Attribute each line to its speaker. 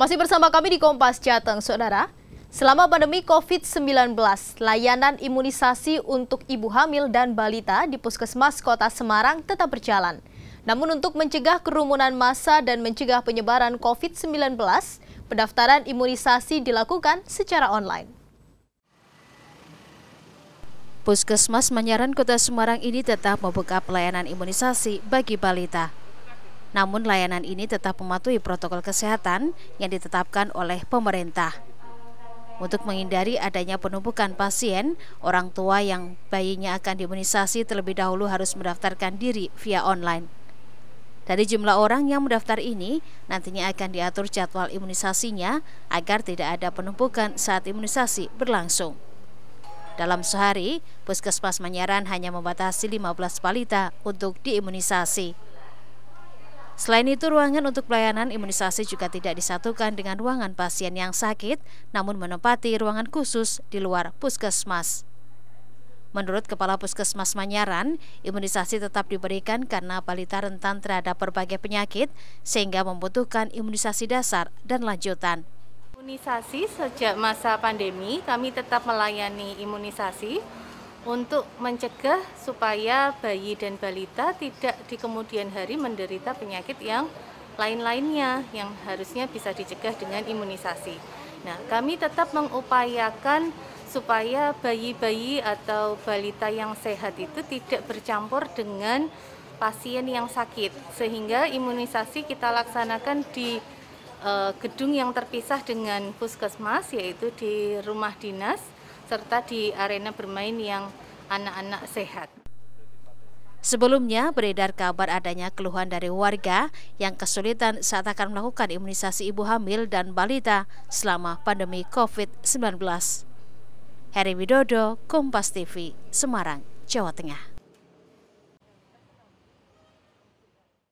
Speaker 1: Masih bersama kami di Kompas Jateng, Saudara. Selama pandemi COVID-19, layanan imunisasi untuk ibu hamil dan balita di Puskesmas Kota Semarang tetap berjalan. Namun untuk mencegah kerumunan massa dan mencegah penyebaran COVID-19, pendaftaran imunisasi dilakukan secara online.
Speaker 2: Puskesmas Manyaran Kota Semarang ini tetap membuka pelayanan imunisasi bagi balita. Namun layanan ini tetap mematuhi protokol kesehatan yang ditetapkan oleh pemerintah. Untuk menghindari adanya penumpukan pasien, orang tua yang bayinya akan diimunisasi terlebih dahulu harus mendaftarkan diri via online. Dari jumlah orang yang mendaftar ini, nantinya akan diatur jadwal imunisasinya agar tidak ada penumpukan saat imunisasi berlangsung. Dalam sehari, Puskesmas Manyaran hanya membatasi 15 balita untuk diimunisasi. Selain itu, ruangan untuk pelayanan imunisasi juga tidak disatukan dengan ruangan pasien yang sakit, namun menempati ruangan khusus di luar puskesmas. Menurut Kepala Puskesmas Manyaran, imunisasi tetap diberikan karena balita rentan terhadap berbagai penyakit, sehingga membutuhkan imunisasi dasar dan lanjutan.
Speaker 3: Imunisasi sejak masa pandemi, kami tetap melayani imunisasi untuk mencegah supaya bayi dan balita tidak di kemudian hari menderita penyakit yang lain-lainnya yang harusnya bisa dicegah dengan imunisasi. Nah, kami tetap mengupayakan supaya bayi-bayi atau balita yang sehat itu tidak bercampur dengan pasien yang sakit sehingga imunisasi kita laksanakan di eh, gedung yang terpisah dengan puskesmas yaitu di rumah dinas serta di arena bermain yang anak-anak sehat.
Speaker 2: Sebelumnya beredar kabar adanya keluhan dari warga yang kesulitan saat akan melakukan imunisasi ibu hamil dan balita selama pandemi COVID-19. Heri Widodo, Kompas TV, Semarang, Jawa Tengah.